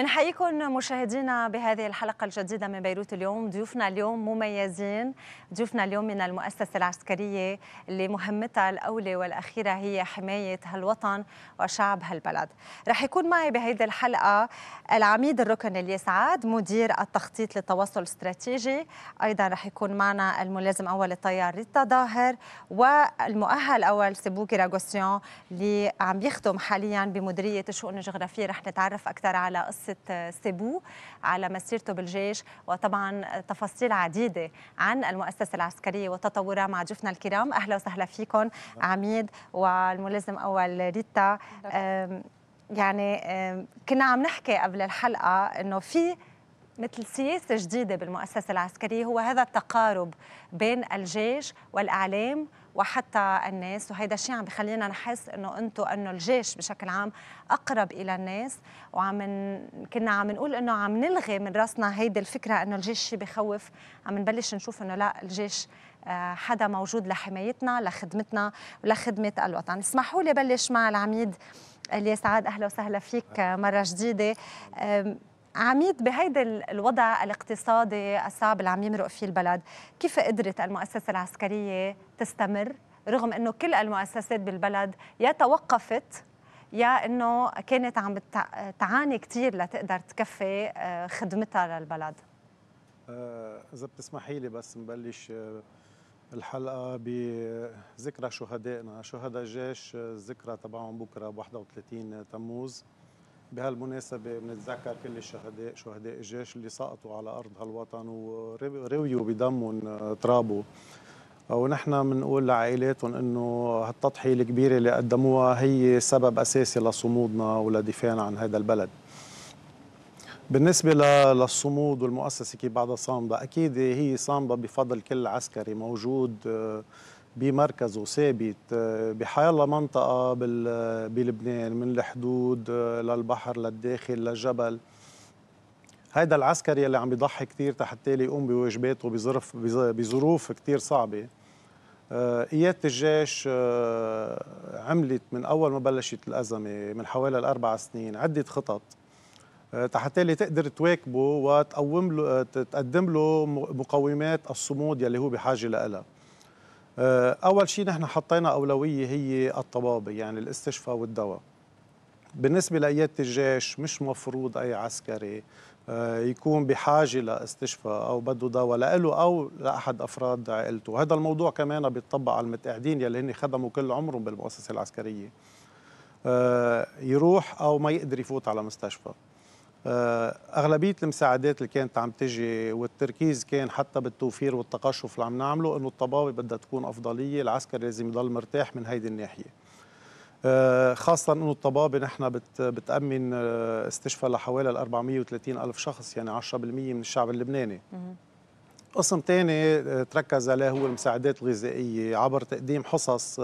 بنحييكم مشاهدينا بهذه الحلقة الجديدة من بيروت اليوم ضيوفنا اليوم مميزين ضيوفنا اليوم من المؤسسة العسكرية اللي مهمتها الأولى والأخيرة هي حماية هالوطن وشعب هالبلد رح يكون معي بهذه الحلقة العميد الركن الياس مدير التخطيط للتواصل الاستراتيجي أيضا رح يكون معنا الملازم أول الطيار ريتا ظاهر والمؤهل اول سبوكي راغوسيون اللي عم يخدم حاليا بمديرية الشؤون الجغرافية رح نتعرف أكثر على قصة مؤسسة سيبو على مسيرته بالجيش وطبعا تفاصيل عديدة عن المؤسسة العسكرية وتطورها مع ضيوفنا الكرام أهلا وسهلا فيكم عميد والملازم أول ريتا يعني كنا عم نحكي قبل الحلقة أنه في مثل سياسة جديدة بالمؤسسة العسكرية هو هذا التقارب بين الجيش والإعلام وحتى الناس وهذا الشيء عم بخلينا نحس انه انتم انه الجيش بشكل عام اقرب الى الناس وعم كنا عم نقول انه عم نلغي من راسنا هيدي الفكره انه الجيش شيء بخوف عم نبلش نشوف انه لا الجيش آه، حدا موجود لحمايتنا لخدمتنا ولخدمه الوطن اسمحوا لي بلش مع العميد اللي سعاد اهلا وسهلا فيك مره جديده عميد بهيدا الوضع الاقتصادي الصعب اللي عم يمرق فيه البلد كيف قدرت المؤسسة العسكرية تستمر رغم أنه كل المؤسسات بالبلد يا توقفت يا أنه كانت عم تعاني كثير لتقدر تكفي آه، خدمتها للبلد آه، إذا بتسمحي لي بس نبلش آه، الحلقة بذكرى شهدائنا شهداء الجيش الذكرى تبعهم بكرة ب 31 تموز بهالمناسبة بنتذكر كل الشهداء شهداء الجيش اللي سقطوا على أرض هالوطن ورويوا بدمهم آه، ترابه ونحن بنقول لعائلاتهم انه هالتضحيه الكبيره اللي قدموها هي سبب اساسي لصمودنا ولدفاعنا عن هذا البلد. بالنسبه للصمود والمؤسسه كيف بعدها صامده، اكيد هي صامده بفضل كل عسكري موجود آه، بمركزه ثابت الله منطقة بلبنان من الحدود آه، للبحر للداخل للجبل هيدا العسكري اللي عم بيضحي كثير تحتى يقوم بواجباته بظرف بظروف كثير صعبه قيادة آه، آه، الجيش عملت من أول ما بلشت الأزمة من حوالي الأربع سنين عدة خطط تحتى تقدر تواكبه وتقوم له تقدم له مقومات الصمود يلي هو بحاجة لها آه، اول شيء نحن حطينا اولويه هي الطبابه يعني الاستشفاء والدواء بالنسبه لايادة الجيش مش مفروض اي عسكري آه، يكون بحاجه لاستشفاء او بده دواء لإله او لاحد افراد عائلته، هذا الموضوع كمان بيطبق على المتقاعدين يلي هن خدموا كل عمرهم بالمؤسسه العسكريه. آه، يروح او ما يقدر يفوت على مستشفى. آه، اغلبيه المساعدات اللي كانت عم تجي والتركيز كان حتى بالتوفير والتقشف اللي عم نعمله انه الطبابه بدها تكون افضليه، العسكر لازم يضل مرتاح من هيدي الناحيه. آه، خاصة أنه الطبابة نحن بتأمن آه، استشفى لحوالي 430 ألف شخص يعني 10% من الشعب اللبناني قسم ثاني تركز عليه هو المساعدات الغذائية عبر تقديم حصص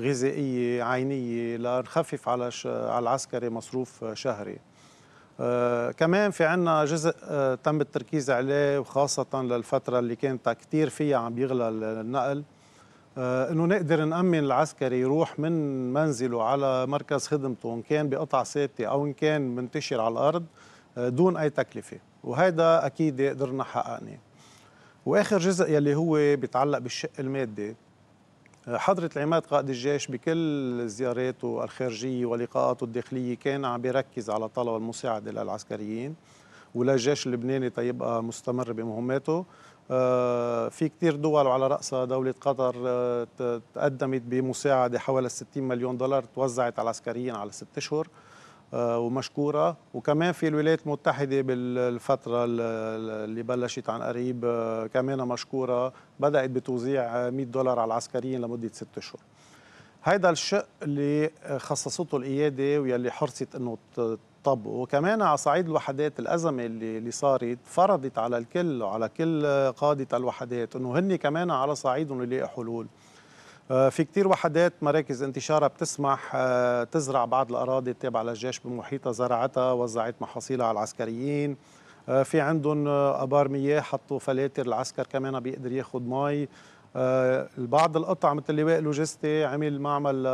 غذائية عينية لنخفف على على العسكري مصروف شهري آه، كمان في عنا جزء آه، تم التركيز عليه وخاصة للفترة اللي كانت كتير فيها عم يغلى النقل آه، انه نقدر نأمن العسكري يروح من منزله على مركز خدمته ان كان بقطع ثابته او ان كان منتشر على الارض دون اي تكلفه وهذا اكيد قدرنا حققناه واخر جزء يلي هو بيتعلق بالشق المادي حضرة العماد قائد الجيش بكل زياراته الخارجية ولقاءاته الداخلية كان عم بيركز على طلب المساعدة للعسكريين وللجيش اللبناني تيبقى آه، مستمر بمهماته آه، في كتير دول وعلى رأسها دولة قطر آه، تقدمت بمساعدة حوالي 60 مليون دولار توزعت على العسكريين على ست أشهر آه، ومشكوره وكمان في الولايات المتحده بالفتره اللي بلشت عن قريب آه، كمان مشكوره بدات بتوزيع 100 دولار على العسكريين لمده ست اشهر هيدا الشق اللي خصصته القياده ويلي حرصت انه تطبقه وكمان على صعيد الوحدات الازمه اللي اللي صارت فرضت على الكل وعلى كل قاده الوحدات انه هن كمان على صعيدهم يلاقوا حلول آه، في كتير وحدات مراكز انتشارها بتسمح آه، تزرع بعض الأراضي التابعة للجيش بمحيطها زرعتها وزعت محاصيلها على العسكريين آه، في عندهم أبار مياه حطوا فلاتر العسكر كمان بيقدر ياخد مي بعض القطع مثل اللواء لوجستي عمل معمل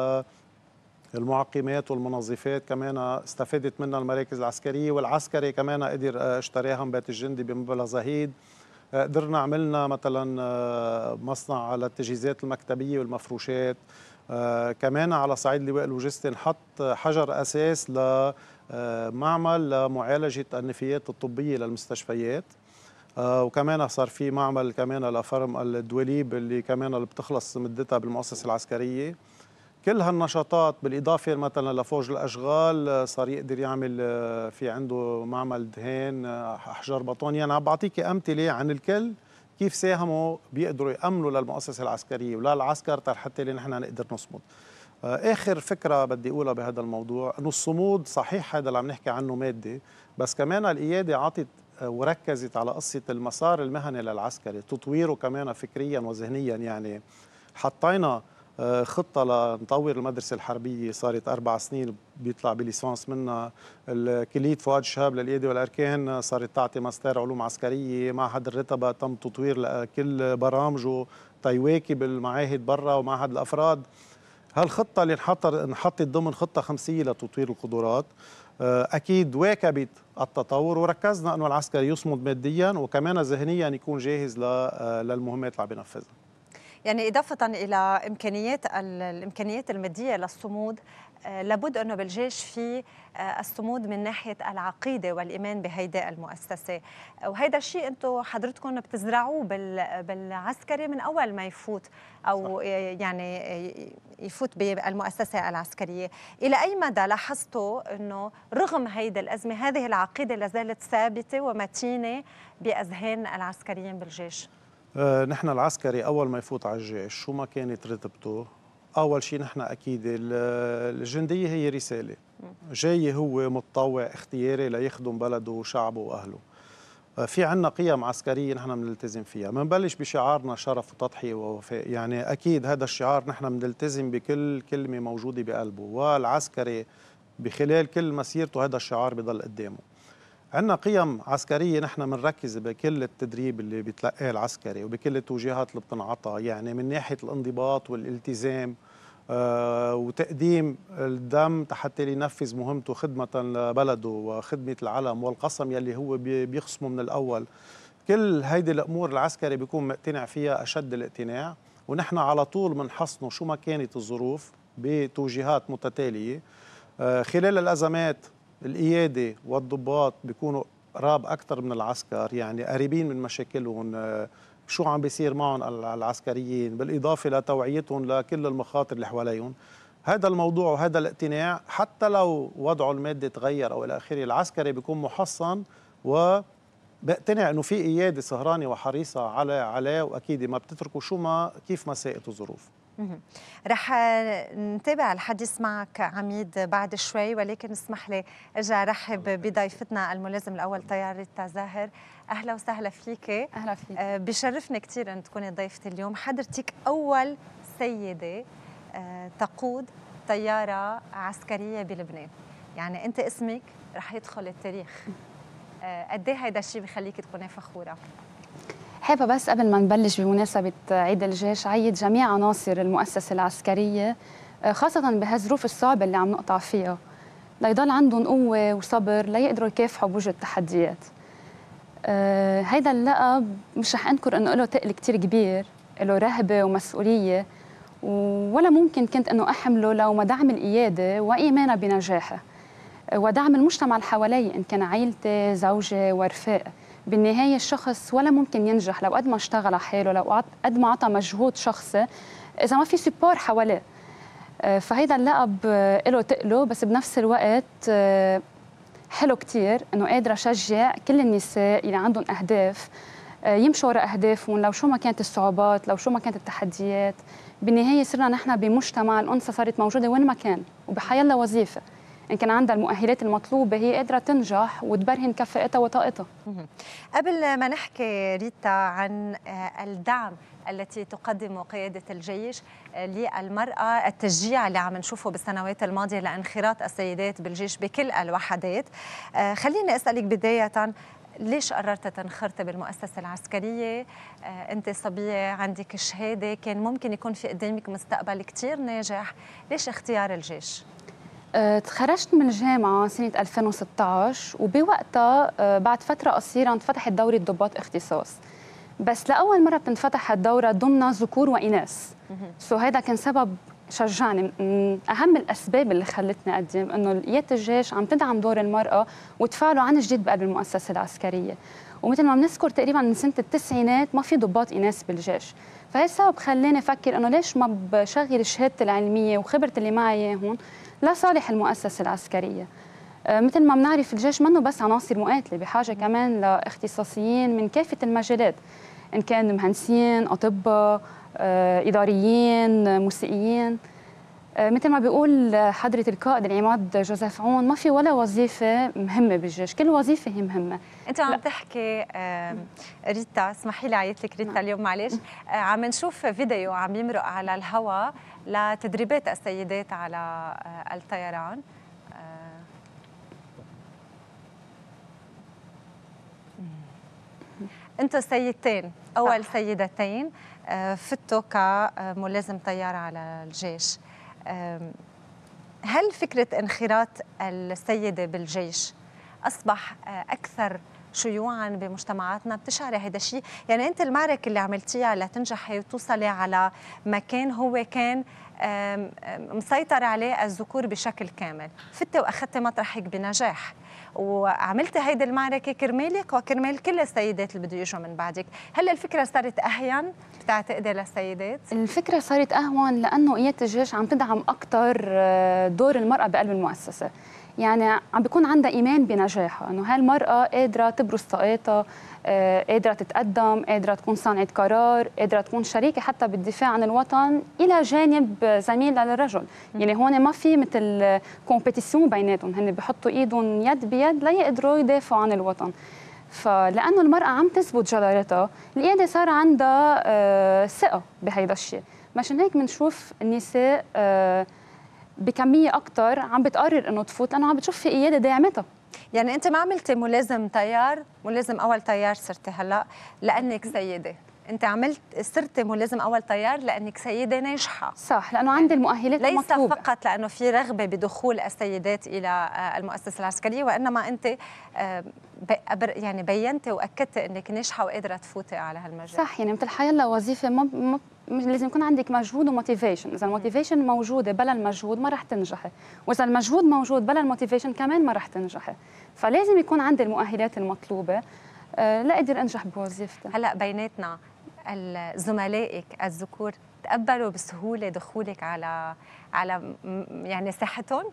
المعقمات والمنظفات كمان استفادت منها المراكز العسكرية والعسكري كمان قدر اشتريها من بيت الجندي بمبلغ زهيد قدرنا آه، عملنا مثلا آه، مصنع على التجهيزات المكتبيه والمفروشات آه، كمان على صعيد لواء اللوجستي نحط حجر اساس لمعمل لمعالجه النفايات الطبيه للمستشفيات وكمان صار في معمل كمان لفرم الدواليب اللي كمان اللي بتخلص مدتها بالمؤسسه العسكريه كل هالنشاطات بالاضافه مثلا لفوج الاشغال صار يقدر يعمل آه، في عنده معمل دهان آه، احجار بطون يعني عم بعطيك امثله عن الكل كيف ساهموا بيقدروا يامنوا للمؤسسه العسكريه ولا العسكر حتى اللي نحن نقدر نصمد آه، اخر فكره بدي اقولها بهذا الموضوع انه الصمود صحيح هذا اللي عم نحكي عنه مادي بس كمان القياده عطت وركزت على قصه المسار المهني للعسكري تطويره كمان فكريا وذهنيا يعني حطينا آه، خطة لنطور المدرسة الحربية صارت أربع سنين بيطلع بليسانس منها كلية فؤاد شهاب للأيدي والأركان صارت تعطي ماستر علوم عسكرية معهد الرتبة تم تطوير لكل برامجه تيواكب المعاهد برا ومعهد الأفراد هالخطة اللي انحطت ضمن خطة خمسية لتطوير القدرات آه، اكيد واكبت التطور وركزنا انه العسكري يصمد ماديا وكمان ذهنيا يكون جاهز آه، للمهمات اللي عم ينفذها يعني إضافة إلى إمكانيات الإمكانيات المادية للصمود آه، لابد أنه بالجيش في آه، الصمود من ناحية العقيدة والإيمان بهيدا المؤسسة وهيدا الشيء أنتم حضرتكم بتزرعوه بالعسكري من أول ما يفوت أو صح. يعني يفوت بالمؤسسة العسكرية إلى أي مدى لاحظتوا أنه رغم هيدا الأزمة هذه العقيدة لازالت ثابتة ومتينة بأذهان العسكريين بالجيش؟ آه، نحن العسكري اول ما يفوت على الجيش شو ما كانت رتبته اول شيء نحن اكيد الجنديه هي رساله جاي هو متطوع اختياري ليخدم بلده وشعبه واهله آه، في عنا قيم عسكرية نحن بنلتزم فيها بنبلش بشعارنا شرف وتضحية ووفاء يعني أكيد هذا الشعار نحن بنلتزم بكل كلمة موجودة بقلبه والعسكري بخلال كل مسيرته هذا الشعار بضل قدامه عندنا قيم عسكريه نحن بنركز بكل التدريب اللي بيتلقاه العسكري وبكل التوجيهات اللي بتنعطى يعني من ناحيه الانضباط والالتزام آه، وتقديم الدم حتى ينفذ مهمته خدمه لبلده وخدمه العلم والقسم يلي هو بيخصمه من الاول كل هيدي الامور العسكري بيكون مقتنع فيها اشد الاقتناع ونحن على طول بنحصنه شو ما كانت الظروف بتوجيهات متتاليه آه، خلال الازمات القيادة والضباط بيكونوا قراب أكثر من العسكر يعني قريبين من مشاكلهم آه، شو عم بيصير معهم العسكريين بالإضافة لتوعيتهم لكل المخاطر اللي حواليهم هذا الموضوع وهذا الاقتناع حتى لو وضعه المادي تغير أو إلى آخره العسكري بيكون محصن و بقتنع انه في قياده سهرانه وحريصه على عليه واكيد ما بتتركه شو ما كيف ما ساءت الظروف رح نتابع الحديث معك عميد بعد شوي ولكن اسمح لي ارجع رحب بضيفتنا الملازم الاول طيار زاهر اهلا وسهلا فيك اهلا فيك آه، بشرفني كثير ان تكوني ضيفتي اليوم حضرتك اول سيده آه، تقود طياره عسكريه بلبنان يعني انت اسمك رح يدخل التاريخ آه، قد ايه هيدا الشيء بخليك تكوني فخوره حابة بس قبل ما نبلش بمناسبة عيد الجيش عيد جميع عناصر المؤسسة العسكرية آه، خاصة بهالظروف الصعبة اللي عم نقطع فيها ليضل عندهم قوة وصبر ليقدروا يكافحوا بوجه التحديات آه، هيدا اللقب مش رح انكر انه له تقل كتير كبير له رهبة ومسؤولية ولا ممكن كنت انه احمله لو ما دعم القيادة وايمانها بنجاحه آه، ودعم المجتمع اللي حوالي ان كان عيلتي زوجي ورفاقي بالنهايه الشخص ولا ممكن ينجح لو قد ما اشتغل على حاله لو قد ما عطى مجهود شخصي اذا ما في سبور حواليه آه، فهيدا اللقب آه، له تقله بس بنفس الوقت آه، حلو كتير انه قادره اشجع كل النساء اللي عندهم اهداف يمشوا وراء اهدافهم لو شو ما كانت الصعوبات لو شو ما كانت التحديات بالنهايه صرنا نحن بمجتمع الانثى صارت موجوده وين ما كان وبحيالله وظيفه ان كان عندها المؤهلات المطلوبه هي قادره تنجح وتبرهن كفاءتها وطاقتها قبل ما نحكي ريتا عن آه، الدعم التي تقدم قيادة الجيش آه، للمرأة التشجيع اللي عم نشوفه بالسنوات الماضية لانخراط السيدات بالجيش بكل الوحدات آه، خليني أسألك بداية ليش قررت تنخرطي بالمؤسسة العسكرية؟ أنت صبية عندك شهادة كان ممكن يكون في قدامك مستقبل كتير ناجح ليش اختيار الجيش؟ أه، تخرجت من الجامعة سنة 2016 وبوقتها أه، بعد فترة قصيرة انفتحت دورة ضباط اختصاص بس لأول مرة بتنفتح الدورة ضمن ذكور وإناث سو هذا كان سبب شجعني من أهم الأسباب اللي خلتني أقدم إنه قيادة الجيش عم تدعم دور المرأة وتفاعله عن جديد بقلب المؤسسة العسكرية ومثل ما بنذكر تقريبا من سنة التسعينات ما في ضباط إناث بالجيش فهي السبب خلاني أفكر إنه ليش ما بشغل شهادتي العلمية وخبرتي اللي معي هون لصالح المؤسسة العسكرية آه، مثل ما بنعرف الجيش منه بس عناصر مقاتله بحاجه كمان لاختصاصيين من كافه المجالات ان كان مهندسين اطباء آه، اداريين موسيقيين آه، مثل ما بيقول آه، حضرة القائد العماد جوزيف عون ما في ولا وظيفة مهمة بالجيش كل وظيفة هي مهمة أنت عم تحكي ريتا اسمحي لي عيط لك ريتا نعم. اليوم معلش نعم. آه، عم نشوف فيديو عم يمرق على الهواء لتدريبات السيدات على الطيران انتم سيدتين اول سيدتين فتوا كملازم طيار على الجيش هل فكرة انخراط السيدة بالجيش أصبح آه، أكثر شيوعا بمجتمعاتنا بتشعري هذا الشيء يعني انت المعركه اللي عملتيها لتنجحي وتوصلي على مكان هو كان مسيطر عليه الذكور بشكل كامل فتي وأخذت مطرحك بنجاح وعملت هيدي المعركه كرمالك وكرمال كل السيدات اللي بده يجوا من بعدك هل الفكره صارت اهين بتعتقدي للسيدات الفكره صارت اهون لانه قياده الجيش عم تدعم اكثر آه، دور المراه بقلب المؤسسه يعني عم بيكون عندها ايمان بنجاحها انه هاي المراه قادره تبرز طاقتها آه، قادره تتقدم قادره تكون صانعه قرار قادره تكون شريكه حتى بالدفاع عن الوطن الى جانب زميلها للرجل يعني هون ما في مثل كومبيتيسيون بيناتهم هن بحطوا ايدهم يد بيد ليقدروا يدافعوا عن الوطن فلانه المراه عم تثبت جدارتها القياده صار عندها آه، ثقه بهيدا الشيء مشان هيك بنشوف النساء آه بكميه اكتر عم بتقرر انه تفوت لانه عم بتشوف في قياده داعمتها يعني انت ما عملتي ملازم تيار ملازم اول تيار صرتي هلا لانك سيده انت عملت صرت ملازم اول تيار لانك سيده ناجحه صح لانه عندي المؤهلات ليس المطلوبة. فقط لانه في رغبه بدخول السيدات الى آه، المؤسسه العسكريه وانما انت آه، يعني بينت واكدت انك ناجحه وقادره تفوتي على هالمجال صح يعني مثل حيلا وظيفه ما لازم يكون عندك مجهود وموتيفيشن اذا الموتيفيشن موجوده بلا المجهود ما راح تنجحي واذا المجهود موجود بلا الموتيفيشن كمان ما راح تنجحي فلازم يكون عندي المؤهلات المطلوبه آه، لاقدر انجح بوظيفتي هلا بيناتنا زملائك الذكور تقبلوا بسهوله دخولك على على يعني ساحتهم؟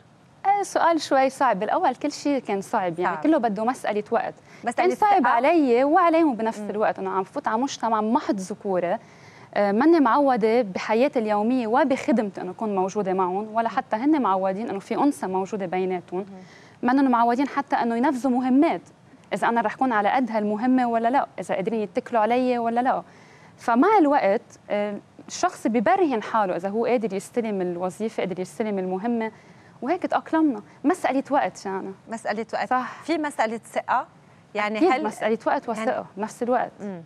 آه، سؤال شوي صعب بالاول كل شيء كان صعب يعني صعب. كله بده مساله وقت بس كان يعني صعب علي وعليهم بنفس م. الوقت انه عم فوت على مجتمع محض ذكوره آه، ماني معودة بحياتي اليومية وبخدمتي أنه أكون موجودة معهم ولا حتى هن معودين أنه في أنثى موجودة بيناتهم منهم معودين حتى أنه ينفذوا مهمات إذا أنا رح أكون على قد هالمهمة ولا لا إذا قادرين يتكلوا علي ولا لا فمع الوقت الشخص ببرهن حاله اذا هو قادر يستلم الوظيفه قادر يستلم المهمه وهيك تاقلمنا مساله وقت شانا مساله وقت صح. في مساله ثقه يعني هل مساله وقت يعني وثقه يعني... بنفس الوقت م.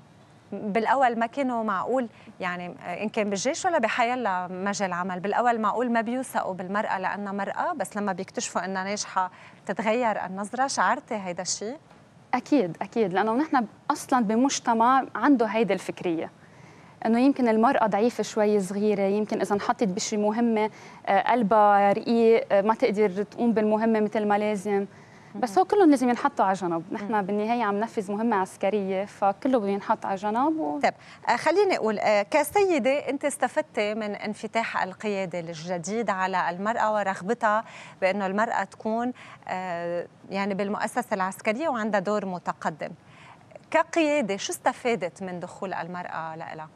بالاول ما كانوا معقول يعني آه، ان كان بالجيش ولا بحيلا مجال عمل بالاول معقول ما بيوثقوا بالمراه لانها مراه بس لما بيكتشفوا انها ناجحه تتغير النظره شعرتي هيدا الشيء اكيد اكيد لانه نحن اصلا بمجتمع عنده هيدي الفكريه انه يمكن المراه ضعيفه شوي صغيره يمكن اذا انحطت بشي مهمه آه، قلبها رقيق آه، ما تقدر تقوم بالمهمه مثل ما لازم بس هو كلهم لازم ينحطوا على جنب نحن بالنهايه عم ننفذ مهمه عسكريه فكله بده ينحط على جنب و... طيب آه، خليني اقول كسيده انت استفدتي من انفتاح القياده الجديد على المراه ورغبتها بانه المراه تكون يعني بالمؤسسه العسكريه وعندها دور متقدم كقياده شو استفادت من دخول المراه لها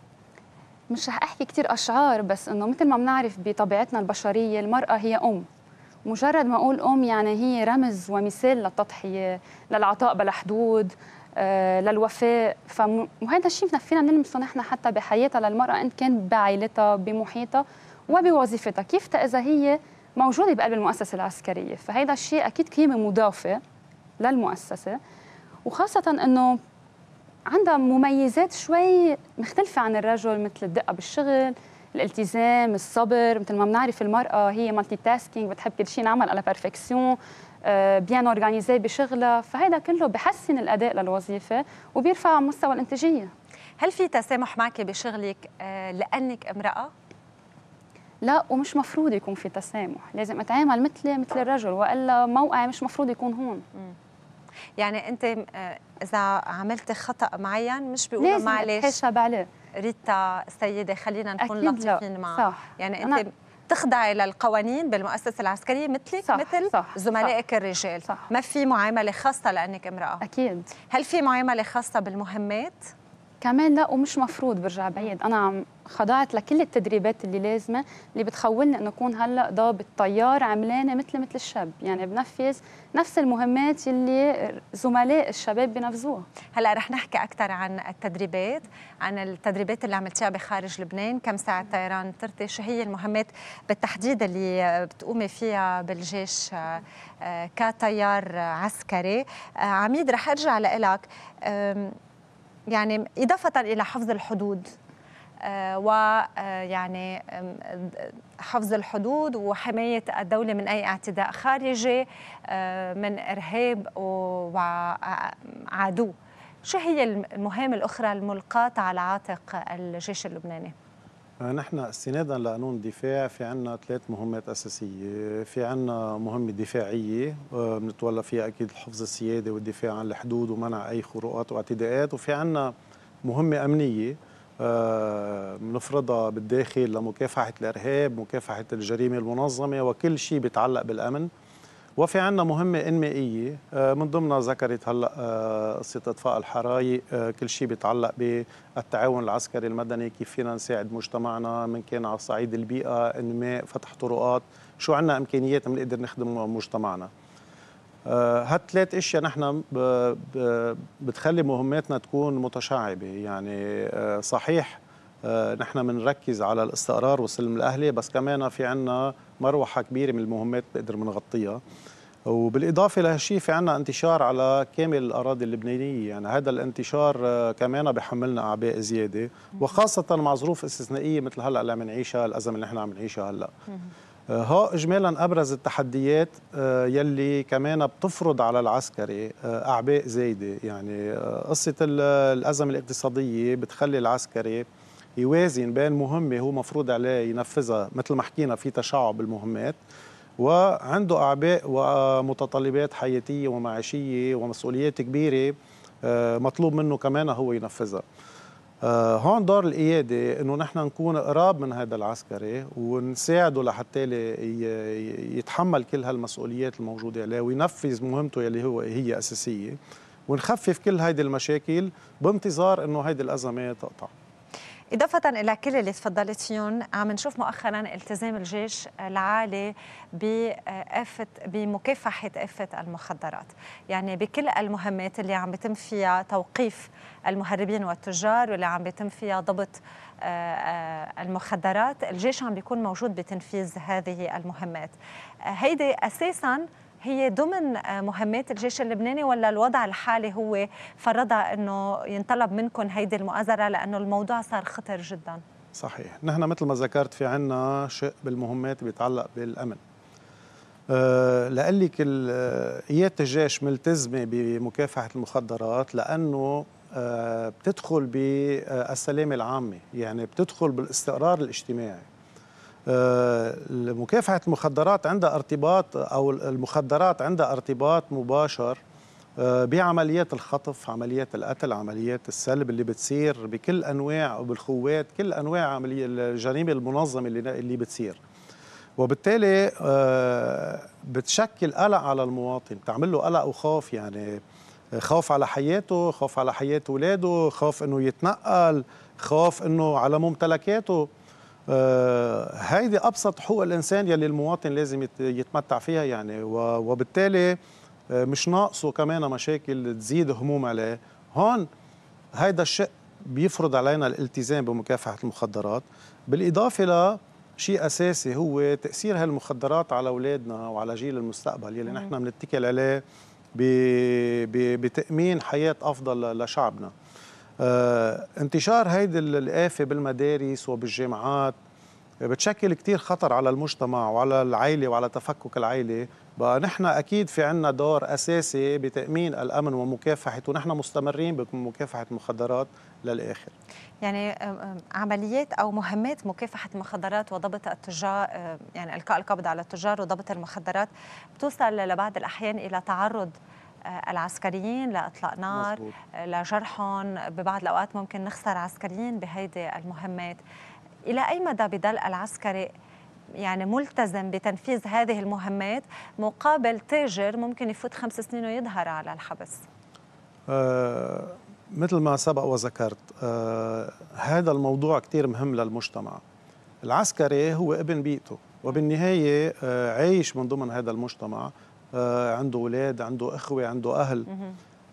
مش رح احكي كثير اشعار بس انه مثل ما بنعرف بطبيعتنا البشريه المراه هي ام مجرد ما اقول ام يعني هي رمز ومثال للتضحيه للعطاء بلا حدود آه، للوفاء فهذا الشيء فينا نلمسه نحن حتى بحياتها للمراه ان كان بعائلتها بمحيطها وبوظيفتها كيف اذا هي موجوده بقلب المؤسسه العسكريه فهذا الشيء اكيد قيمه مضافه للمؤسسه وخاصه انه عندها مميزات شوي مختلفة عن الرجل مثل الدقة بالشغل الالتزام الصبر مثل ما بنعرف المرأة هي مالتي تاسكينج بتحب كل شيء نعمل على بيرفكسيون بيان اورجانيزي بشغلها فهيدا كله بحسن الأداء للوظيفة وبيرفع مستوى الإنتاجية هل في تسامح معك بشغلك آه، لأنك امرأة؟ لا ومش مفروض يكون في تسامح لازم اتعامل مثلي مثل الرجل والا موقعي مش مفروض يكون هون م. يعني انت آه، اذا عملت خطا معين مش بيقولوا معلش تحاسب عليه ريتا سيده خلينا نكون لطيفين معها صح يعني انت تخضعي للقوانين بالمؤسسه العسكريه مثلك صح مثل صح زملائك صح الرجال صح ما في معامله خاصه لانك امراه اكيد هل في معامله خاصه بالمهمات كمان لا ومش مفروض برجع بعيد انا عم خضعت لكل التدريبات اللي لازمه اللي بتخولني انه اكون هلا ضابط طيار عملانه مثل مثل الشاب يعني بنفذ نفس المهمات اللي زملاء الشباب بنفذوها هلا رح نحكي اكثر عن التدريبات عن التدريبات اللي عملتيها بخارج لبنان كم ساعه طيران ترتي شو هي المهمات بالتحديد اللي بتقومي فيها بالجيش آه، آه، كطيار عسكري آه، عميد رح ارجع لك يعني إضافة إلى حفظ الحدود آه، ويعني آه، حفظ الحدود وحماية الدولة من أي اعتداء خارجي آه، من إرهاب وعدو شو هي المهام الأخرى الملقاة على عاتق الجيش اللبناني؟ آه، نحن استنادا لقانون الدفاع في عنا ثلاث مهمات اساسيه، في عنا مهمه دفاعيه آه، بنتولى فيها اكيد الحفظ السيادي والدفاع عن الحدود ومنع اي خروقات واعتداءات، وفي عنا مهمه امنيه بنفرضها آه، بالداخل لمكافحه الارهاب، مكافحه الجريمه المنظمه وكل شيء بيتعلق بالامن. وفي عندنا مهمة إنمائية آه، من ضمنها ذكرت هلا آه، قصة إطفاء الحرايق آه، كل شيء بيتعلق بالتعاون العسكري المدني كيف فينا نساعد مجتمعنا من كان على صعيد البيئة إنماء فتح طرقات شو عندنا إمكانيات بنقدر نخدم مجتمعنا هالثلاث اشياء نحن بتخلي مهماتنا تكون متشعبه يعني صحيح نحن بنركز على الاستقرار والسلم الاهلي بس كمان في عندنا مروحة كبيرة من المهمات بنقدر بنغطيها وبالإضافة لهالشيء في عنا انتشار على كامل الأراضي اللبنانية يعني هذا الانتشار آه، كمان بحملنا أعباء زيادة وخاصة مع ظروف استثنائية مثل هلأ اللي عم نعيشها الأزمة اللي نحن عم نعيشها هلأ ها آه، اجمالا ابرز التحديات آه، يلي كمان بتفرض على العسكري اعباء زايده يعني قصه الازمه الاقتصاديه بتخلي العسكري يوازن بين مهمة هو مفروض عليه ينفذها مثل ما حكينا في تشعب المهمات وعنده أعباء ومتطلبات حياتية ومعيشية ومسؤوليات كبيرة آه، مطلوب منه كمان هو ينفذها آه، هون دور القيادة أنه نحن نكون قراب من هذا العسكري ونساعده لحتى يتحمل كل هالمسؤوليات الموجودة عليه وينفذ مهمته اللي هو هي أساسية ونخفف كل هيدي المشاكل بانتظار أنه هيدي الأزمة تقطع إضافة إلى كل اللي تفضلت فيهم عم نشوف مؤخرا التزام الجيش العالي بآفة آه، بمكافحة آفة المخدرات يعني بكل المهمات اللي عم بتم فيها توقيف المهربين والتجار واللي عم بيتم فيها ضبط آه، آه، المخدرات الجيش عم بيكون موجود بتنفيذ هذه المهمات هيدي أساساً هي ضمن آه، مهمات الجيش اللبناني ولا الوضع الحالي هو فرضها انه ينطلب منكم هيدي المؤازره لانه الموضوع صار خطر جدا صحيح نحن مثل ما ذكرت في عنا شق بالمهمات بيتعلق بالامن أه لقلك قيادة آه، الجيش ملتزمة بمكافحة المخدرات لأنه أه بتدخل بالسلامة العامة يعني بتدخل بالاستقرار الاجتماعي آه، مكافحة المخدرات عندها ارتباط أو المخدرات عندها ارتباط مباشر آه، بعمليات الخطف عمليات القتل عمليات السلب اللي بتصير بكل أنواع وبالقوات كل أنواع عملية الجريمة المنظمة اللي, اللي بتصير وبالتالي آه، بتشكل قلق على المواطن بتعمل له قلق وخوف يعني خوف على حياته خوف على حياة أولاده خوف أنه يتنقل خوف أنه على ممتلكاته هيدي آه، ابسط حقوق الانسان يلي المواطن لازم يتمتع فيها يعني وبالتالي آه، مش ناقصه كمان مشاكل تزيد هموم عليه هون هيدا الشق بيفرض علينا الالتزام بمكافحه المخدرات بالاضافه ل شيء اساسي هو تاثير هالمخدرات على اولادنا وعلى جيل المستقبل يلي نحن بنتكل عليه بتامين حياه افضل لشعبنا آه، انتشار هيدي الآفة بالمدارس وبالجامعات بتشكل كتير خطر على المجتمع وعلى العائلة وعلى تفكك العائلة بقى نحن أكيد في عنا دور أساسي بتأمين الأمن ومكافحة ونحن مستمرين بمكافحة المخدرات للآخر يعني آه، آه، عمليات أو مهمات مكافحة المخدرات وضبط التجار يعني إلقاء القبض على التجار وضبط المخدرات بتوصل لبعض الأحيان إلى تعرض العسكريين لإطلاق نار لجرحهم ببعض الأوقات ممكن نخسر عسكريين بهيدي المهمات إلى أي مدى بضل العسكري يعني ملتزم بتنفيذ هذه المهمات مقابل تاجر ممكن يفوت خمس سنين ويظهر على الحبس آه مثل ما سبق وذكرت آه هذا الموضوع كتير مهم للمجتمع العسكري هو ابن بيئته وبالنهاية آه عايش من ضمن هذا المجتمع آه، عنده اولاد عنده اخوه عنده اهل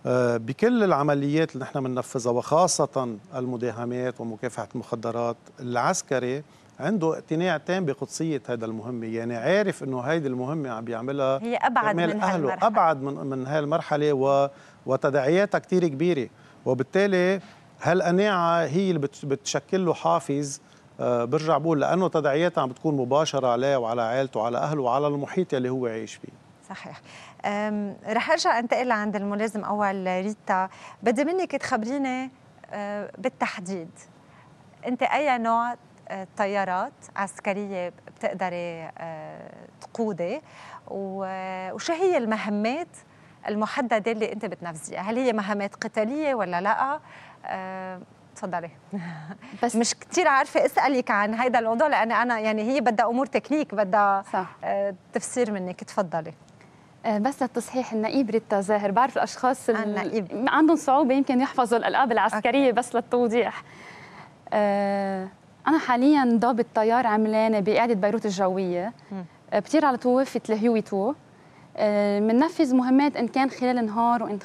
آه، بكل العمليات اللي نحن بننفذها وخاصه المداهمات ومكافحه المخدرات العسكري عنده اقتناع تام بقدسية هذا المهمة يعني عارف أنه هيدي المهمة عم بيعملها هي أبعد من أهله هالمرحلة. أبعد من, من هاي المرحله و... وتداعياتها كثير كبيرة وبالتالي هالقناعة هي اللي بت... بتشكل له حافز آه برجع بقول لأنه تداعياتها عم بتكون مباشرة عليه وعلى عائلته وعلى أهله وعلى المحيط اللي هو عايش فيه صحيح رح ارجع انتقل عند الملازم اول ريتا بدي منك تخبريني أه، بالتحديد انت اي نوع أه، طيارات عسكريه بتقدري أه، تقودي وشو هي المهمات المحدده اللي انت بتنفذيها هل هي مهمات قتاليه ولا لا تفضلي بس مش كثير عارفه اسالك عن هذا الموضوع لان انا يعني هي بدها امور تكنيك بدها تفسير منك تفضلي آه، بس للتصحيح النقيب ريتا زاهر بعرف الاشخاص النقيب عندهم صعوبه يمكن يحفظوا الالقاب العسكريه أوكي. بس للتوضيح آه، انا حاليا ضابط طيار عملانه بقاعده بيروت الجويه آه، بطير على طوافه الهيوي 2 بننفذ مهمات ان كان خلال النهار وان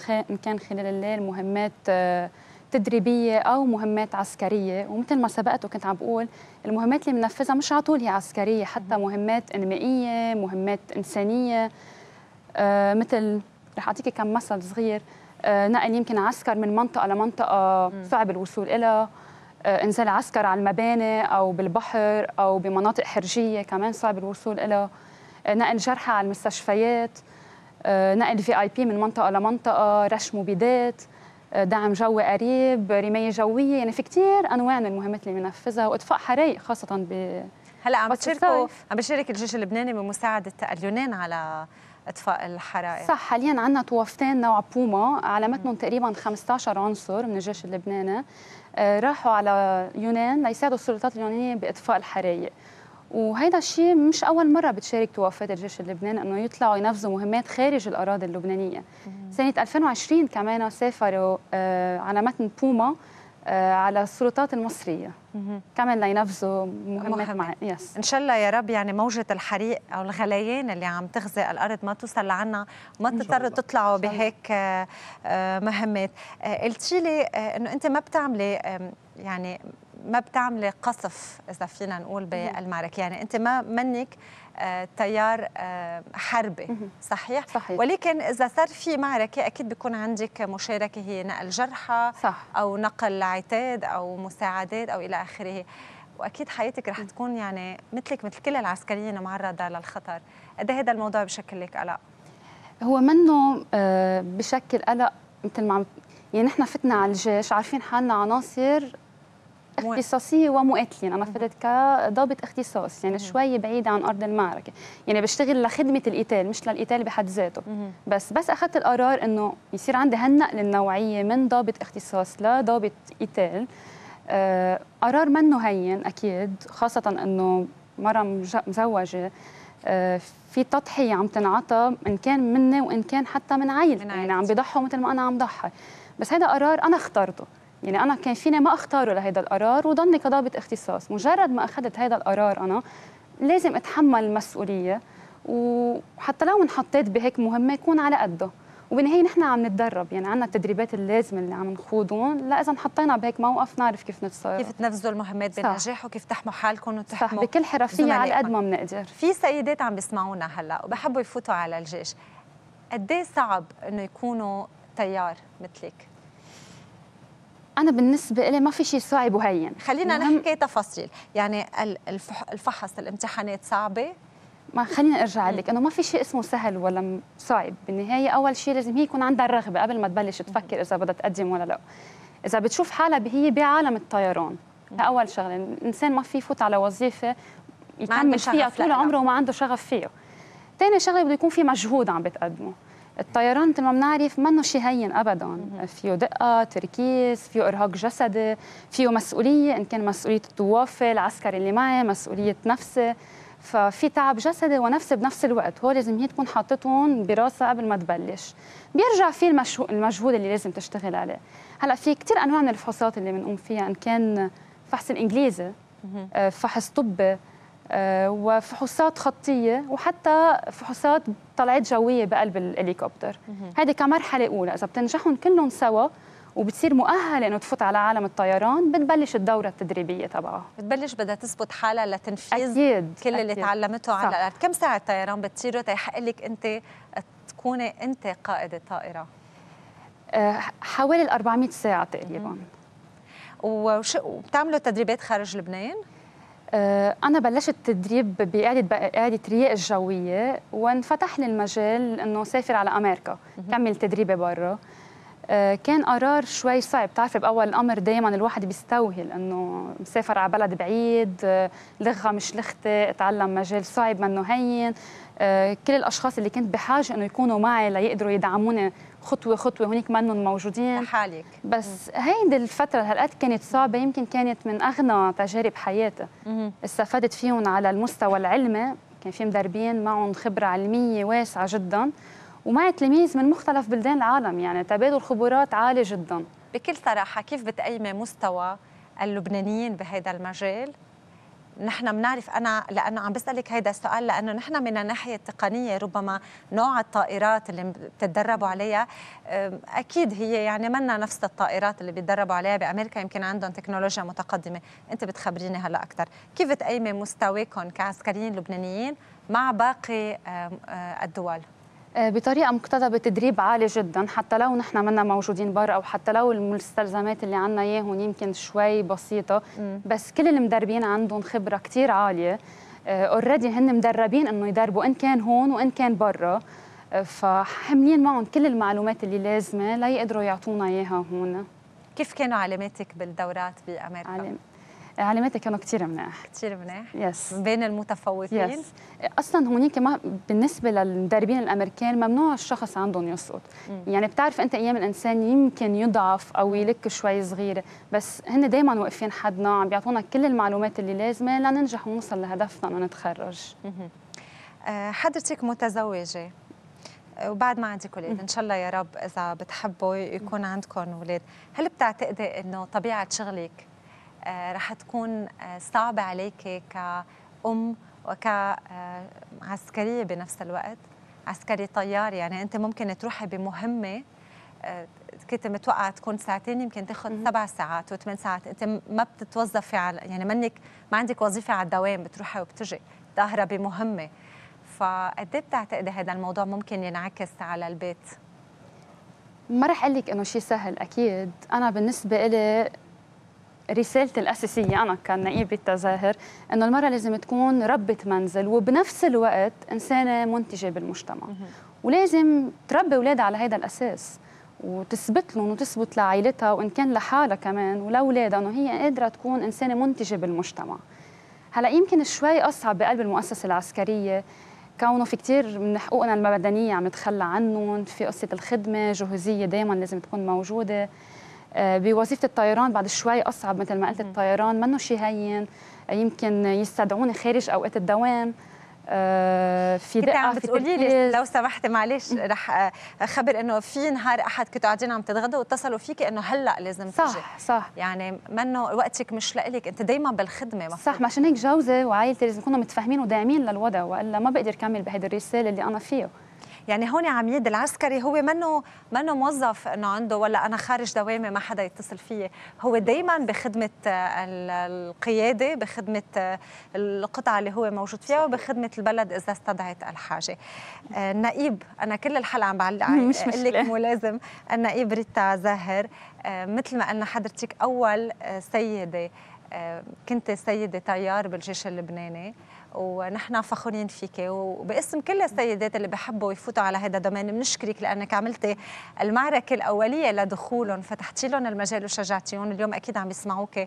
كان خلال الليل مهمات تدريبيه او مهمات عسكريه ومثل ما سبقت وكنت عم بقول المهمات اللي بننفذها مش على طول هي عسكريه حتى مهمات انمائيه مهمات انسانيه آه، مثل رح اعطيكي كم مثل صغير آه، نقل يمكن عسكر من منطقه لمنطقه صعب الوصول إلها آه، انزال عسكر على المباني او بالبحر او بمناطق حرجيه كمان صعب الوصول إلها نقل جرحى على المستشفيات نقل في اي بي من منطقه لمنطقه رش مبيدات دعم جوي قريب رمايه جويه يعني في كثير انواع من المهمات اللي بنفذها واطفاء حرائق خاصه ب هلا عم بتشاركوا عم بشارك الجيش اللبناني بمساعده اليونان على اطفاء الحرائق صح حاليا عندنا طوافتين نوع بوما علامتهم تقريبا 15 عنصر من الجيش اللبناني آه، راحوا على يونان ليساعدوا السلطات اليونانيه باطفاء الحرائق وهيدا الشيء مش اول مره بتشارك توافات الجيش اللبناني انه يطلعوا ينفذوا مهمات خارج الاراضي اللبنانيه سنه 2020 كمان سافروا آه، على متن بوما آه، على السلطات المصريه كمان لينفذوا مهمة مع... يس ان شاء الله يا رب يعني موجه الحريق او الغليان اللي عم تغزي الارض ما توصل لعنا ما تضطر تطلعوا بهيك آه، آه، مهمات قلت لي انه انت ما بتعملي يعني ما بتعملي قصف اذا فينا نقول بالمعركه يعني انت ما منك آه، تيار آه، حربي صحيح؟, صحيح ولكن اذا صار في معركه اكيد بيكون عندك مشاركه هي نقل جرحى صح. او نقل عتاد او مساعدات او الى اخره واكيد حياتك رح تكون يعني مثلك مثل كل العسكريين معرضه للخطر قد إيه هذا الموضوع بشكل لك قلق هو منه آه، بشكل قلق مثل ما يعني نحن فتنا على الجيش عارفين حالنا عناصر اختصاصيه ومقاتلين انا فتت كضابط اختصاص يعني شوي بعيده عن ارض المعركه يعني بشتغل لخدمه القتال مش للقتال بحد ذاته بس بس اخذت القرار انه يصير عندي هالنقل النوعيه من ضابط اختصاص لضابط قتال آه، قرار منه هين اكيد خاصه انه مره مزوجه آه، في تضحيه عم تنعطى ان كان مني وان كان حتى من عائلتي يعني عم بضحوا مثل ما انا عم ضحي بس هذا قرار انا اخترته يعني انا كان فيني ما اختاره لهيدا القرار وضلني كضابط اختصاص مجرد ما اخذت هيدا القرار انا لازم اتحمل المسؤوليه وحتى لو انحطيت بهيك مهمه يكون على قده وبالنهايه نحن عم نتدرب يعني عندنا التدريبات اللازمه اللي عم نخوضهم لا اذا انحطينا بهيك موقف نعرف كيف نتصرف كيف تنفذوا المهمات بنجاح وكيف تحموا حالكم وتحموا صح بكل حرفيه على قد ما بنقدر في سيدات عم بيسمعونا هلا وبحبوا يفوتوا على الجيش قد إيه صعب انه يكونوا تيار مثلك انا بالنسبه لي ما في شيء صعب وهين خلينا مهم... نحكي تفاصيل يعني الفحص الامتحانات صعبه ما خلينا ارجع لك انه ما في شيء اسمه سهل ولا صعب بالنهايه اول شيء لازم هي يكون عندها الرغبه قبل ما تبلش تفكر اذا بدها تقدم ولا لا اذا بتشوف حالها هي بعالم الطيران اول شغله الانسان ما في يفوت على وظيفه يكمل فيها طول عمره وما عنده شغف فيها ثاني شغله بده يكون في مجهود عم بتقدمه الطيران مثل ما بنعرف منه شيء هين ابدا فيه دقه تركيز فيه ارهاق جسدي فيه مسؤوليه ان كان مسؤوليه الطوافه العسكري اللي معي مسؤوليه نفسي ففي تعب جسدي ونفسي بنفس الوقت هو لازم هي تكون حاطتهم براسها قبل ما تبلش بيرجع فيه المجهود اللي لازم تشتغل عليه هلا في كثير انواع من الفحوصات اللي بنقوم فيها ان كان فحص الانجليزي آه، فحص طبي آه، وفحوصات خطيه وحتى فحوصات طلعت جويه بقلب الهليكوبتر هذه كمرحله اولى اذا بتنجحهم كلهم سوا وبتصير مؤهله انه تفوت على عالم الطيران بتبلش الدوره التدريبيه تبعها بتبلش بدها تثبت حالها لتنفيذ أكيد. كل أكيد. اللي تعلمته على الارض كم ساعه طيران بتصيروا تيحق طيب، لك انت تكوني انت قائده طائره آه، حوالي 400 ساعه تقريبا وبتعملوا تدريبات خارج لبنان آه، أنا بلشت تدريب بإعادة إعادة رياء الجوية وانفتح لي المجال إنه سافر على أمريكا كمل تدريبي برا آه، كان قرار شوي صعب بتعرفي بأول الأمر دايما الواحد بيستوهل إنه مسافر على بلد بعيد آه، لغة مش لختي اتعلم مجال صعب منه هين كل الأشخاص اللي كنت بحاجة إنه يكونوا معي ليقدروا يدعموني خطوه خطوه ما انهم موجودين لحالك بس هيدي الفتره هالقد كانت صعبه يمكن كانت من اغنى تجارب حياتي استفدت فيهم على المستوى العلمي كان في مدربين معهم خبره علميه واسعه جدا ومع تلاميذ من مختلف بلدان العالم يعني تبادل خبرات عالي جدا بكل صراحه كيف بتقيمي مستوى اللبنانيين بهذا المجال نحن بنعرف انا لانه عم بسالك هيدا السؤال لانه نحن من الناحيه التقنيه ربما نوع الطائرات اللي بتتدربوا عليها اكيد هي يعني منا نفس الطائرات اللي بيتدربوا عليها بامريكا يمكن عندهم تكنولوجيا متقدمه انت بتخبريني هلا اكثر كيف تقيمي مستواكم كعسكريين لبنانيين مع باقي الدول آه، بطريقه مقتضبه تدريب عالي جدا حتى لو نحن منا موجودين برا او حتى لو المستلزمات اللي عندنا اياهم يمكن شوي بسيطه بس كل المدربين عندهم خبره كثير عاليه اوريدي آه، هن مدربين انه يدربوا ان كان هون وان كان برا آه، فحاملين معهم كل المعلومات اللي لازمه ليقدروا يعطونا اياها هون كيف كانوا علاماتك بالدورات بامريكا؟ علاماتي كانوا كثير مناح كثير مناح يس بين المتفوقين يس اصلا هونيك ما بالنسبه للمدربين الامريكان ممنوع الشخص عندهم يسقط م. يعني بتعرف انت ايام الانسان يمكن يضعف او يلك شوي صغيره بس هن دائما واقفين حدنا عم بيعطونا كل المعلومات اللي لازمه لننجح ونوصل لهدفنا ونتخرج آه، حضرتك متزوجه وبعد ما عندك اولاد ان شاء الله يا رب اذا بتحبوا يكون عندكم اولاد هل بتعتقدي انه طبيعه شغلك آه، رح تكون آه، صعبة عليك كأم وكعسكرية بنفس الوقت عسكري طيار يعني أنت ممكن تروحي بمهمة آه، كنت متوقعة تكون ساعتين يمكن تاخذ سبع ساعات وثمان ساعات أنت ما بتتوظفي على يعني منك ما عندك وظيفة على الدوام بتروحي وبتجي ظاهرة بمهمة فقد ايه بتعتقدي هذا الموضوع ممكن ينعكس على البيت؟ ما رح اقول لك انه شيء سهل اكيد، انا بالنسبه لي رسالتي الأساسية أنا كنائبة تظاهر أنه المرأة لازم تكون ربة منزل وبنفس الوقت إنسانة منتجة بالمجتمع ولازم تربي أولادها على هذا الأساس وتثبت لهم وتثبت لعائلتها وإن كان لحالها كمان ولأولادها أنه هي قادرة تكون إنسانة منتجة بالمجتمع هلا يمكن شوي أصعب بقلب المؤسسة العسكرية كونه في كثير من حقوقنا المدنية عم نتخلى عنهم في قصة الخدمة جهوزية دائما لازم تكون موجودة آه، بوظيفه الطيران بعد شوي اصعب مثل ما قلت الطيران منه شيء هين يمكن يستدعوني خارج اوقات الدوام آه، في دقه عم بتقولي لي لو سمحتي معلش رح آه، خبر انه في نهار احد كنتوا قاعدين عم تتغدوا واتصلوا فيكي انه هلا لازم صح تجي صح يعني منه وقتك مش لإلك انت دائما بالخدمه مفروض. صح عشان هيك جوزي وعائلتي لازم يكونوا متفاهمين وداعمين للوضع والا ما بقدر كمل بهيدي الرساله اللي انا فيها يعني هون عميد العسكري هو منه منه موظف انه عنده ولا انا خارج دوامي ما حدا يتصل فيي هو دائما بخدمه القياده بخدمه القطعه اللي هو موجود فيها وبخدمه البلد اذا استدعت الحاجه النقيب آه، انا كل الحلقه عم بعلق مش لك ملازم النقيب ريتا زاهر آه، مثل ما قلنا حضرتك اول آه، سيده كنت سيده تيار بالجيش اللبناني ونحن فخورين فيك وباسم كل السيدات اللي بحبوا يفوتوا على هذا الدومين بنشكرك لانك عملتي المعركه الاوليه لدخولهم فتحتي لهم المجال وشجعتيهم اليوم اكيد عم يسمعوك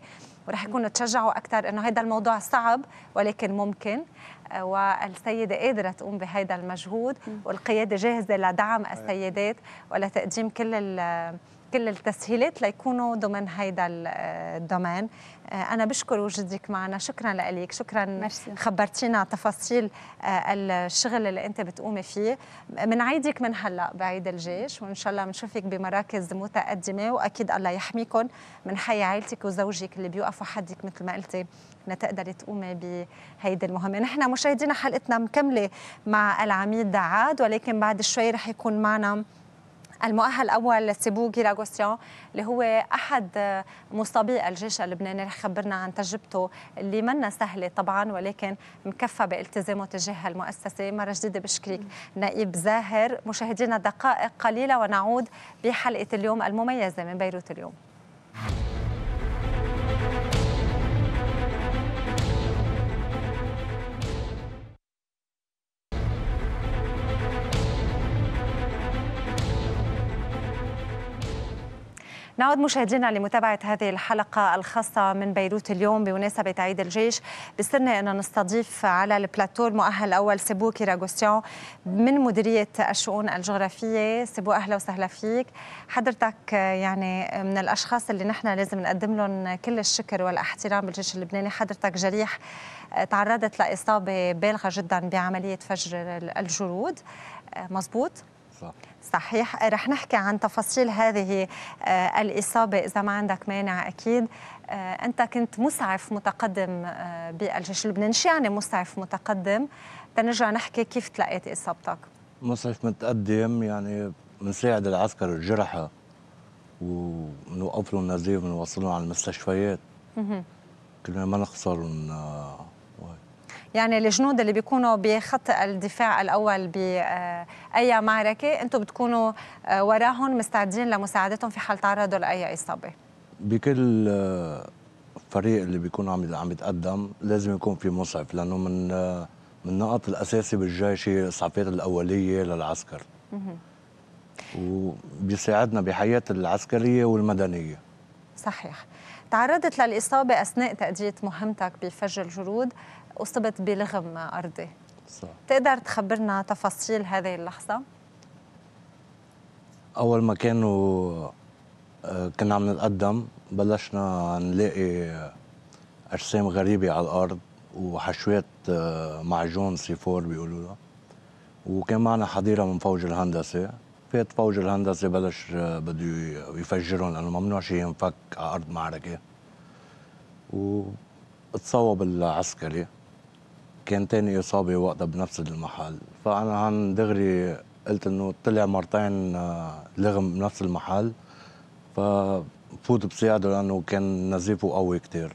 ورح يكونوا تشجعوا اكثر انه هذا الموضوع صعب ولكن ممكن والسيده قادره تقوم بهذا المجهود والقياده جاهزه لدعم السيدات ولتقديم كل كل التسهيلات ليكونوا ضمن هيدا الدومين آه، آه، انا بشكر وجودك معنا شكرا لك شكرا مرسي. خبرتينا تفاصيل آه، الشغل اللي انت بتقومي فيه بنعيدك من هلا بعيد الجيش وان شاء الله بنشوفك بمراكز متقدمه واكيد الله يحميكم من حي عائلتك وزوجك اللي بيوقفوا حدك مثل ما قلتي لتقدري تقومي بهيدي المهمه نحن مشاهدينا حلقتنا مكمله مع العميد عاد ولكن بعد شوي رح يكون معنا المؤهل الأول سيبو لاغوستيان اللي هو أحد مصابي الجيش اللبناني رح خبرنا عن تجربته اللي منا سهلة طبعا ولكن مكفى بالتزامه تجاه المؤسسة مرة جديدة بشكرك نائب زاهر مشاهدينا دقائق قليلة ونعود بحلقة اليوم المميزة من بيروت اليوم نعود مشاهدينا لمتابعة هذه الحلقة الخاصة من بيروت اليوم بمناسبة عيد الجيش بسرنا أن نستضيف على البلاتو المؤهل الأول سبو كيراغوستيان من مديرية الشؤون الجغرافية سبو أهلا وسهلا فيك حضرتك يعني من الأشخاص اللي نحن لازم نقدم لهم كل الشكر والاحترام بالجيش اللبناني حضرتك جريح تعرضت لإصابة بالغة جدا بعملية فجر الجرود مزبوط؟ صح صحيح رح نحكي عن تفاصيل هذه آه، الإصابة إذا ما عندك مانع أكيد آه، أنت كنت مسعف متقدم آه، بالجيش اللبناني شو يعني مسعف متقدم تنرجع نحكي كيف تلقيت إصابتك مسعف متقدم يعني بنساعد العسكر الجرحى ونوقف لهم نزيف ونوصلهم على المستشفيات كنا ما نخسر يعني الجنود اللي بيكونوا بخط الدفاع الاول باي معركه انتم بتكونوا آه، وراهم مستعدين لمساعدتهم في حال تعرضوا لاي اصابه بكل آه، فريق اللي بيكون عم عم يتقدم لازم يكون في مسعف لانه من آه، من النقط الاساسي بالجيش هي الاسعافات الاوليه للعسكر وبيساعدنا بحياه العسكريه والمدنيه صحيح تعرضت للإصابة أثناء تأدية مهمتك بفج الجرود أصبت بلغم أرضي صح. تقدر تخبرنا تفاصيل هذه اللحظة؟ أول ما كانوا آه، كنا عم نتقدم بلشنا نلاقي أجسام غريبة على الأرض وحشوات آه، معجون سيفور بيقولوا له وكان معنا حظيرة من فوج الهندسة فات فوج الهندسة بلش آه، بده يفجرهم لأنه ممنوع شيء ينفك على أرض معركة وتصوب العسكري كان تاني إصابة وقتها بنفس المحل فأنا عن دغري قلت إنه طلع مرتين آه، لغم بنفس المحل ففوت بسيادة لأنه كان نزيفه قوي كتير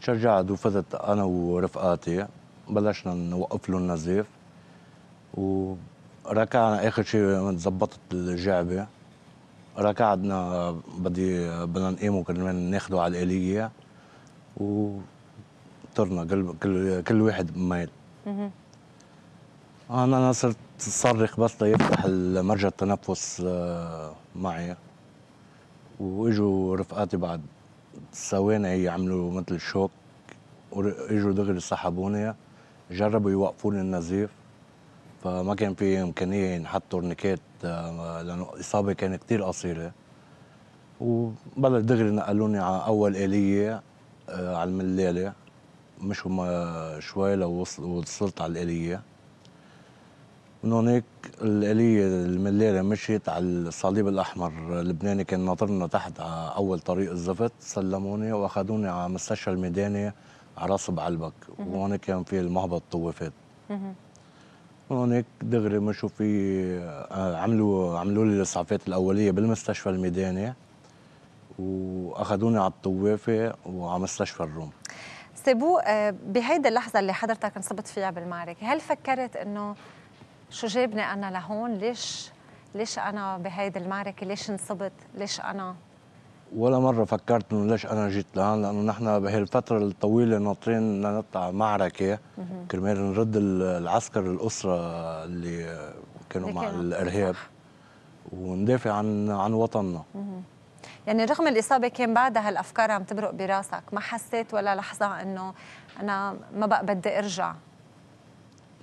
تشجعت وفتت أنا ورفقاتي بلشنا نوقف له النزيف وركعنا آخر شيء زبطت الجعبة ركعنا بدي بدنا نقيمه كرمال ناخده على الآلية و اخترنا كل كل, كل واحد بميل انا صرت صرخ بس ليفتح المرجع التنفس آه، معي واجوا رفقاتي بعد ثواني يعملوا مثل شوك واجوا دغري سحبوني جربوا يوقفوني النزيف فما كان في امكانيه ينحط تورنيكات آه، لانه الاصابه كانت كثير قصيره وبلش دغري نقلوني على اول اليه آه، على الملاله مشوا شوي لو وصلت على الآلية من هناك الآلية المليرة مشيت على الصليب الأحمر اللبناني كان ناطرنا تحت على أول طريق الزفت سلموني وأخذوني على مستشفى الميداني على راس بعلبك وهون كان في المهبط طوافات هونيك دغري مشوا في عملوا عملوا لي الاسعافات الاوليه بالمستشفى الميداني واخذوني على الطوافه وعلى مستشفى الروم سيبو آه، بهيدي اللحظه اللي حضرتك انصبت فيها بالمعركه هل فكرت انه شو جابني انا لهون ليش ليش انا بهيدي المعركه ليش انصبت ليش انا ولا مرة فكرت انه ليش انا جيت لهون لانه نحن بهالفترة الطويلة ناطرين نطلع معركة كرمال نرد العسكر الاسرة اللي كانوا مع الارهاب وندافع عن عن وطننا يعني رغم الإصابة كان بعدها الأفكار عم تبرق براسك ما حسيت ولا لحظة أنه أنا ما بقى بدي أرجع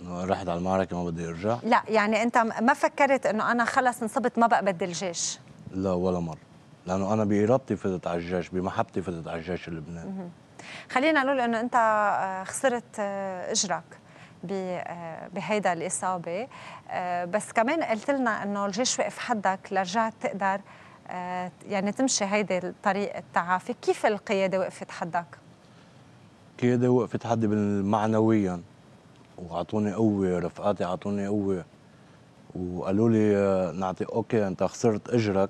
رحت على المعركة ما بدي أرجع لا يعني أنت ما فكرت أنه أنا خلص انصبت ما بقى بدي الجيش لا ولا مرة لأنه أنا بإرادتي فتت على الجيش بمحبتي فتت على الجيش اللبناني خلينا نقول أنه أنت آه، خسرت آه، إجرك آه، بهيدا الإصابة بس كمان قلت لنا أنه الجيش وقف حدك لرجعت تقدر آه، يعني تمشي هيدي طريق التعافي كيف القيادة وقفت حدك؟ القيادة وقفت حدي معنويا وعطوني قوة رفقاتي عطوني قوة وقالوا لي آه، نعطي اوكي انت خسرت اجرك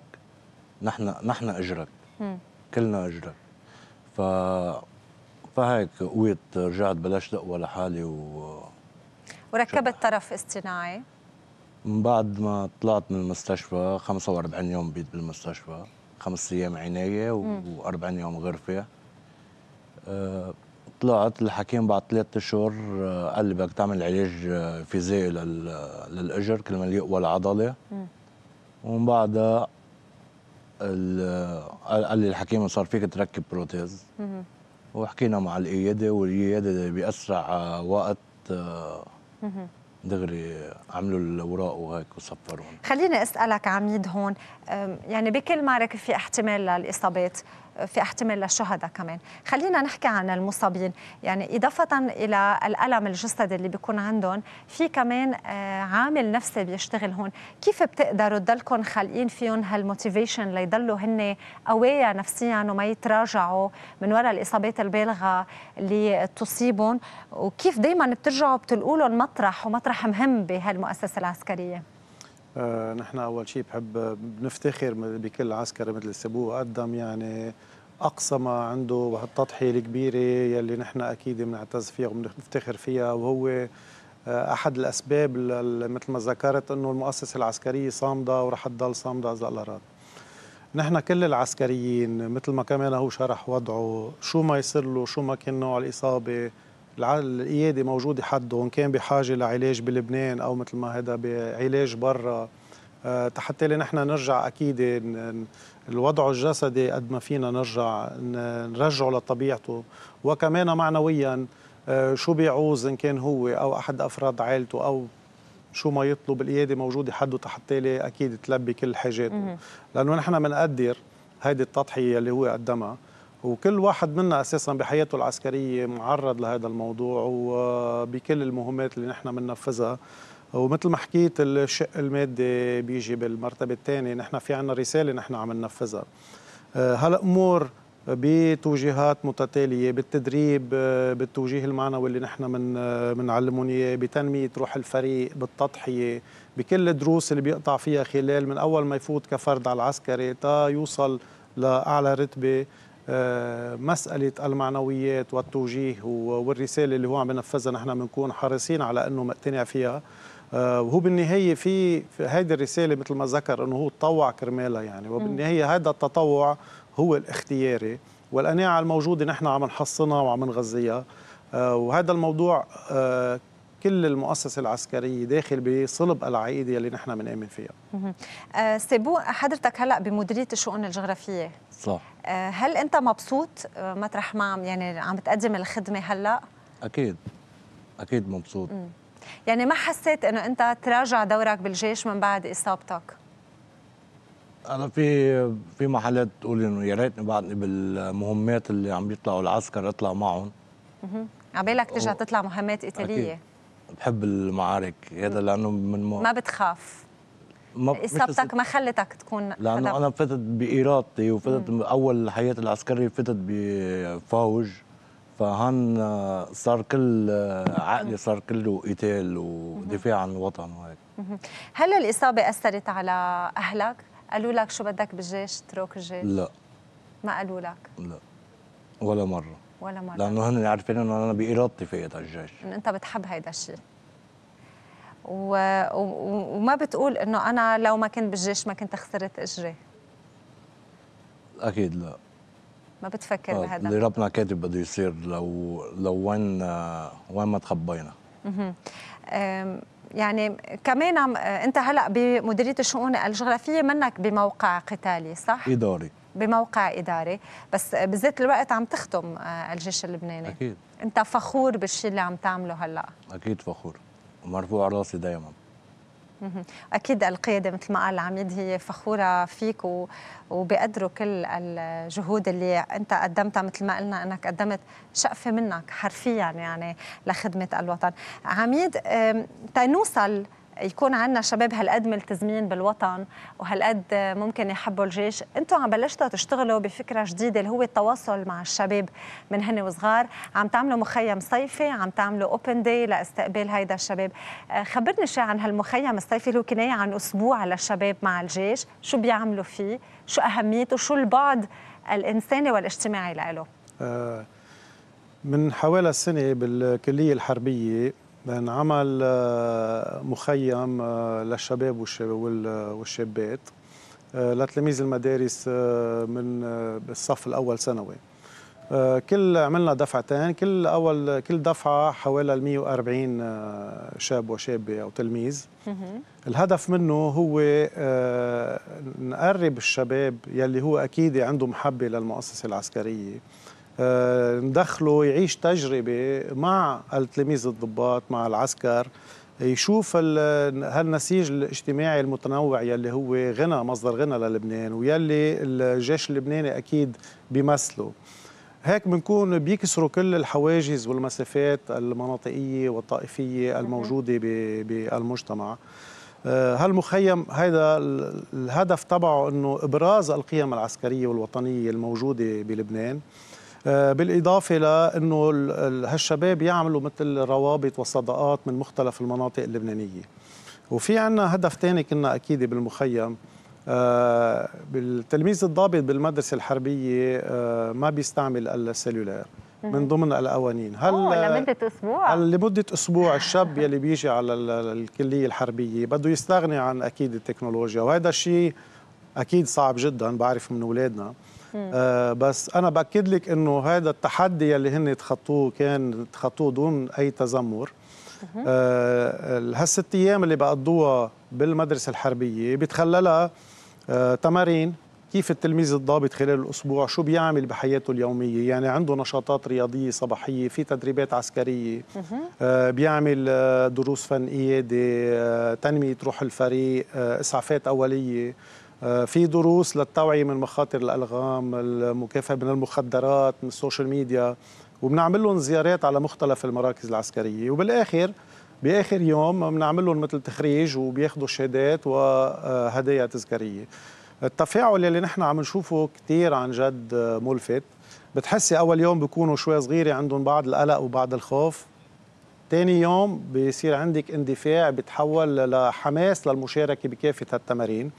نحن نحن اجرك م. كلنا اجرك ف فهيك قويت رجعت بلشت اقوى لحالي و وركبت شبح. طرف اصطناعي من بعد ما طلعت من المستشفى 45 يوم بيت بالمستشفى خمس ايام عنايه و40 يوم غرفه أه طلعت الحكيم بعد ثلاث اشهر قال لي بدك تعمل علاج آه، فيزيائي للاجر كل ما يقوى العضله ومن بعدها قال لي الحكيم صار فيك تركب بروتيز وحكينا مع القياده والقياده باسرع وقت آه، مم. دغري عملوا الاوراق وهيك وصفروا خليني اسالك عميد هون يعني بكل معركه في احتمال للاصابات في احتمال للشهداء كمان خلينا نحكي عن المصابين يعني إضافة إلى الألم الجسدي اللي بيكون عندهم في كمان آه، عامل نفسي بيشتغل هون كيف بتقدروا تضلكم خالقين فيهم هالموتيفيشن ليضلوا هن قوية نفسيا وما يتراجعوا من وراء الإصابات البالغة اللي تصيبهم وكيف دايما بترجعوا بتلقوا لهم مطرح ومطرح مهم بهالمؤسسة العسكرية آه، نحن اول شيء بحب بنفتخر بكل عسكري مثل سبوه قدم يعني اقصى ما عنده وهالتضحيه الكبيره يلي نحن اكيد بنعتز فيها وبنفتخر فيها وهو آه، احد الاسباب مثل ما ذكرت انه المؤسسه العسكريه صامده ورح تضل صامده اذا الله راد. نحن كل العسكريين مثل ما كمان هو شرح وضعه شو ما يصير له شو ما كان نوع الاصابه القياده موجوده حده وان كان بحاجه لعلاج بلبنان او مثل ما هذا بعلاج برا آه، حتى نحن نرجع اكيد الوضع الجسدي قد ما فينا نرجع نرجعه لطبيعته وكمان معنويا آه، شو بيعوز ان كان هو او احد افراد عائلته او شو ما يطلب القياده موجوده حده تحتالي اكيد تلبي كل حاجاته لانه نحن بنقدر هيدي التضحيه اللي هو قدمها وكل واحد منا اساسا بحياته العسكريه معرض لهذا الموضوع وبكل المهمات اللي نحن بننفذها ومثل ما حكيت الشق المادي بيجي بالمرتبه الثانيه نحن في عنا رساله نحن عم ننفذها هالامور آه، بتوجيهات متتاليه بالتدريب آه، بالتوجيه المعنوي اللي نحن من بنعلمهم آه، اياه بتنميه روح الفريق بالتضحيه بكل الدروس اللي بيقطع فيها خلال من اول ما يفوت كفرد على العسكري تا يوصل لاعلى رتبه مسألة المعنويات والتوجيه والرسالة اللي هو عم ينفذها نحن بنكون حريصين على أنه مقتنع فيها آه، وهو بالنهاية في هيدي الرسالة مثل ما ذكر أنه هو تطوع كرمالها يعني وبالنهاية هذا التطوع هو الاختياري والقناعة الموجودة نحن عم نحصنها وعم نغذيها آه، وهذا الموضوع آه، كل المؤسسة العسكرية داخل بصلب العقيدة اللي نحن بنآمن فيها سيبو حضرتك هلأ بمديرية الشؤون الجغرافية صح هل أنت مبسوط مطرح ما يعني عم تقدم الخدمة هلأ؟ أكيد أكيد مبسوط يعني ما حسيت انه انت تراجع دورك بالجيش من بعد اصابتك انا في في محلات بتقول انه يا ريتني بعدني بالمهمات اللي عم بيطلعوا العسكر اطلع معهم اها عبالك ترجع تطلع مهمات قتاليه بحب المعارك هذا لانه من م... ما بتخاف ما اصابتك ما خلتك تكون لانه انا فتت بارادتي وفتت اول حياتي العسكريه فتت بفوج فهان آه، صار كل آه، عقلي صار كله قتال ودفاع عن الوطن وهيك هل الاصابه اثرت على اهلك؟ قالوا لك شو بدك بالجيش اترك الجيش؟ لا ما قالوا لك؟ لا ولا مره ولا مره لانه هن عارفين انه انا بارادتي فايت على الجيش انت بتحب هيدا الشيء و... و... وما بتقول انه انا لو ما كنت بالجيش ما كنت خسرت اجري اكيد لا ما بتفكر طيب، بهذا اللي ربنا كاتب بده يصير لو لو وين وين ما تخبينا يعني كمان انت هلا بمديريه الشؤون الجغرافيه منك بموقع قتالي صح؟ اداري بموقع اداري بس بذات الوقت عم تخدم آه، الجيش اللبناني اكيد انت فخور بالشيء اللي عم تعمله هلا اكيد فخور مرفوع راسي دائما اكيد القياده مثل ما قال العميد هي فخوره فيك وبقدروا كل الجهود اللي انت قدمتها مثل ما قلنا انك قدمت شقفه منك حرفيا يعني لخدمه الوطن عميد تنوصل يكون عندنا شباب هالقد ملتزمين بالوطن وهالقد ممكن يحبوا الجيش انتم عم بلشتوا تشتغلوا بفكره جديده اللي هو التواصل مع الشباب من هن وصغار عم تعملوا مخيم صيفي عم تعملوا اوبن داي لاستقبال هيدا الشباب آه، خبرني شيء عن هالمخيم الصيفي اللي هو كنايه عن اسبوع للشباب مع الجيش شو بيعملوا فيه شو اهميته شو البعد الانساني والاجتماعي له آه، من حوالي السنة بالكلية الحربية بنعمل آه، مخيم آه، للشباب والشابات آه، لتلاميذ المدارس من الصف الاول ثانوي كل عملنا دفعتين كل اول كل دفعه حوالي 140 شاب وشابه او تلميذ الهدف منه هو نقرب الشباب يلي هو اكيد عنده محبه للمؤسسه العسكريه ندخله آه، يعيش تجربة مع التلاميذ الضباط مع العسكر يشوف هالنسيج الاجتماعي المتنوع يلي هو غنى مصدر غنى للبنان ويلي الجيش اللبناني أكيد بيمثله هيك بنكون بيكسروا كل الحواجز والمسافات المناطقية والطائفية الموجودة بالمجتمع آه، هالمخيم هذا الهدف تبعه انه ابراز القيم العسكريه والوطنيه الموجوده بلبنان آه، بالاضافه لانه هالشباب يعملوا مثل روابط وصداقات من مختلف المناطق اللبنانيه وفي عندنا هدف ثاني كنا اكيد بالمخيم آه، بالتلميذ التلميذ الضابط بالمدرسه الحربيه آه، ما بيستعمل السلولار من ضمن القوانين هل لمده اسبوع لمده اسبوع الشاب يلي بيجي على الكليه الحربيه بده يستغني عن اكيد التكنولوجيا وهذا الشيء اكيد صعب جدا بعرف من اولادنا آه بس انا باكد لك انه هذا التحدي اللي هن تخطوه كان تخطوه دون اي تذمر آه هالست ايام اللي بقضوها بالمدرسه الحربيه بتخللها آه تمارين كيف التلميذ الضابط خلال الاسبوع شو بيعمل بحياته اليوميه يعني عنده نشاطات رياضيه صباحيه في تدريبات عسكريه آه بيعمل آه، دروس فن ايادي آه، تنميه روح الفريق آه، اسعافات اوليه آه، في دروس للتوعية من مخاطر الألغام المكافحة من المخدرات من السوشيال ميديا وبنعمل لهم زيارات على مختلف المراكز العسكرية وبالآخر بآخر يوم بنعمل لهم مثل تخريج وبياخذوا شهادات وهدايا تذكارية التفاعل اللي نحن عم نشوفه كثير عن جد ملفت بتحسي أول يوم بيكونوا شوي صغيرة عندهم بعض القلق وبعض الخوف تاني يوم بيصير عندك اندفاع بتحول لحماس للمشاركة بكافة التمارين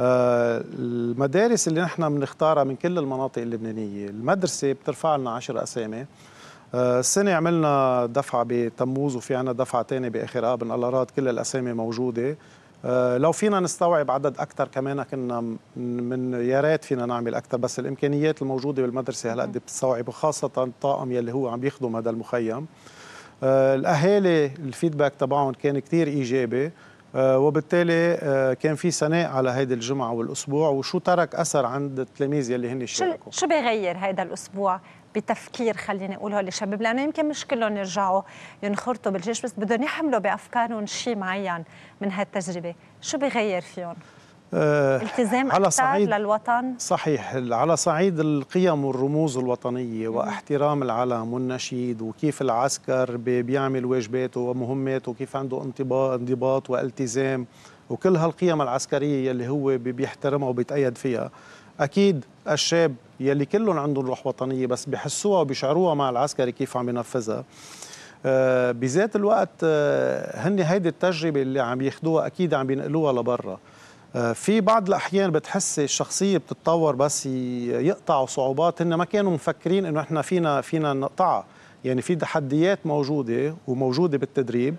المدارس اللي نحن بنختارها من كل المناطق اللبنانيه المدرسه بترفع لنا 10 اسامي آه، السنة عملنا دفعة بتموز وفي عنا دفعة تانية بآخر آب الأراد كل الأسامي موجودة آه، لو فينا نستوعب عدد أكثر كمان كنا من يا ريت فينا نعمل أكثر بس الإمكانيات الموجودة بالمدرسة هالقد بتستوعب وخاصة الطاقم يلي هو عم يخدم هذا المخيم آه، الأهالي الفيدباك تبعهم كان كتير إيجابي آه، وبالتالي آه، كان في ثناء على هيدي الجمعه والاسبوع وشو ترك اثر عند التلاميذ يلي هن شاركوا شو بيغير هيدا الاسبوع بتفكير خليني اقولها للشباب لانه يمكن مش كلهم يرجعوا ينخرطوا بالجيش بس بدهم يحملوا بافكارهم شيء معين من هالتجربه شو بيغير فيهم آه، التزام على صعيد للوطن صحيح على صعيد القيم والرموز الوطنية واحترام العلم والنشيد وكيف العسكر بيعمل واجباته ومهماته وكيف عنده انضباط والتزام وكل هالقيم العسكرية اللي هو بيحترمها وبيتأيد فيها أكيد الشاب يلي كلهم عندهم روح وطنية بس بحسوها وبيشعروها مع العسكري كيف عم ينفذها آه، بذات الوقت آه، هن هيدي التجربة اللي عم ياخدوها أكيد عم ينقلوها لبرا آه، في بعض الأحيان بتحس الشخصية بتتطور بس يقطعوا صعوبات هن ما كانوا مفكرين إنه إحنا فينا فينا نقطعها يعني في تحديات موجودة وموجودة بالتدريب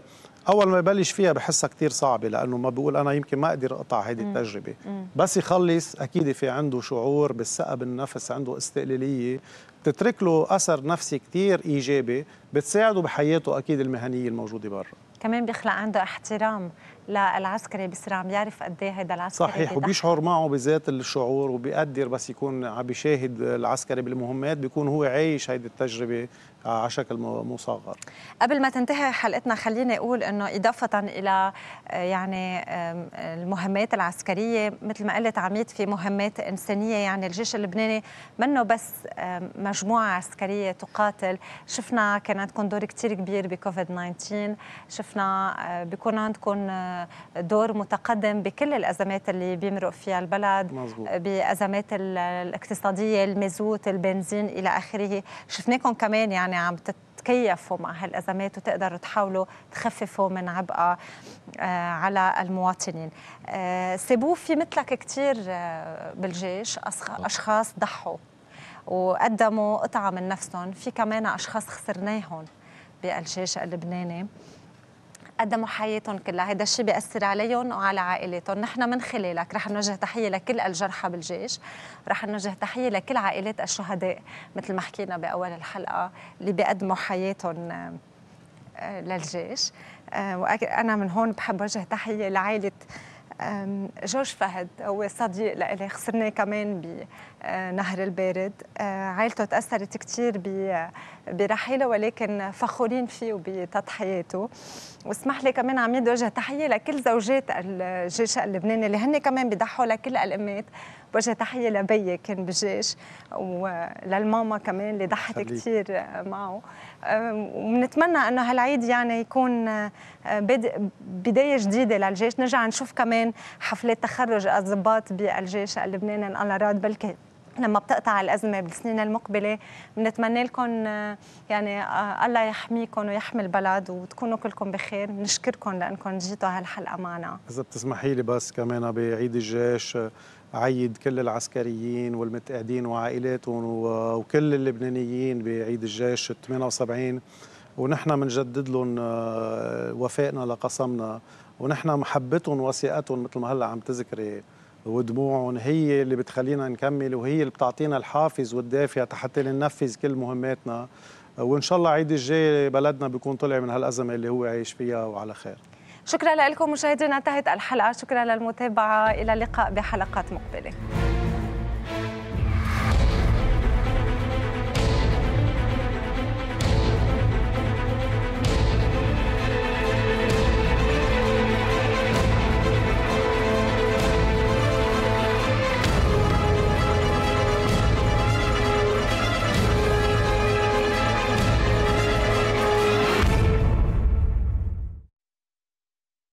اول ما يبلش فيها بحسها كثير صعبه لانه ما بيقول انا يمكن ما اقدر اقطع هيدي التجربه بس يخلص اكيد في عنده شعور بالثقه بالنفس عنده استقلاليه بتترك له اثر نفسي كثير ايجابي بتساعده بحياته اكيد المهنيه الموجوده برا كمان بيخلق عنده احترام للعسكري عم يعرف قد ايه هذا العسكري صحيح وبيشعر معه بذات الشعور وبيقدر بس يكون عم بيشاهد العسكري بالمهمات بيكون هو عايش هيدي التجربه على شكل مصغر قبل ما تنتهي حلقتنا خليني اقول انه اضافه الى آه، يعني المهمات العسكريه مثل ما قلت عميد في مهمات انسانيه يعني الجيش اللبناني منه بس مجموعه عسكريه تقاتل شفنا كان عندكم دور كثير كبير بكوفيد 19 شفنا آه، بيكون عندكم آه، دور متقدم بكل الازمات اللي بيمرق فيها البلد مزبوط. بازمات الاقتصاديه المازوت البنزين الى اخره شفناكم كمان يعني يعني عم تتكيفوا مع هالأزمات وتقدروا تحاولوا تخففوا من عبئها آه، على المواطنين آه، سيبوه في مثلك كثير آه، بالجيش أشخاص ضحوا وقدموا قطعة من نفسهم في كمان أشخاص خسرناهم بالجيش اللبناني قدموا حياتهم كلها هذا الشيء بيأثر عليهم وعلى عائلاتهم نحن من خلالك رح نوجه تحية لكل الجرحى بالجيش رح نوجه تحية لكل عائلات الشهداء مثل ما حكينا بأول الحلقة اللي بيقدموا حياتهم آه، للجيش آه، وأنا من هون بحب وجه تحية لعائلة جورج فهد هو صديق لإلي خسرناه كمان بنهر آه، البارد عائلته تأثرت كثير برحيله ولكن فخورين فيه وبتضحياته واسمح لي كمان عميد وجه تحيه لكل زوجات الجيش اللبناني اللي هن كمان بيضحوا لكل الامات وجه تحيه لبيي كان بالجيش وللماما كمان اللي ضحت كثير معه ونتمنى انه هالعيد يعني يكون آه، بدايه جديده للجيش نرجع نشوف كمان حفلات تخرج الضباط بالجيش اللبناني ان الله راد بالكي لما بتقطع الازمه بالسنين المقبله بنتمنى لكم آه، يعني آه، الله يحميكم ويحمي البلد وتكونوا كلكم بخير بنشكركم لانكم جيتوا هالحلقه معنا اذا بتسمحي لي بس كمان بعيد الجيش آه، عيد كل العسكريين والمتقاعدين وعائلاتهم وكل اللبنانيين بعيد الجيش 78 ونحن بنجدد لهم وفائنا لقسمنا ونحن محبتهم وثيقتهم مثل ما هلا عم تذكري ودموعهم هي اللي بتخلينا نكمل وهي اللي بتعطينا الحافز والدافع حتى ننفذ كل مهماتنا وان شاء الله عيد الجاي بلدنا بيكون طلع من هالازمه اللي هو عايش فيها وعلى خير شكرا لكم مشاهدينا انتهت الحلقه شكرا للمتابعه الى اللقاء بحلقات مقبله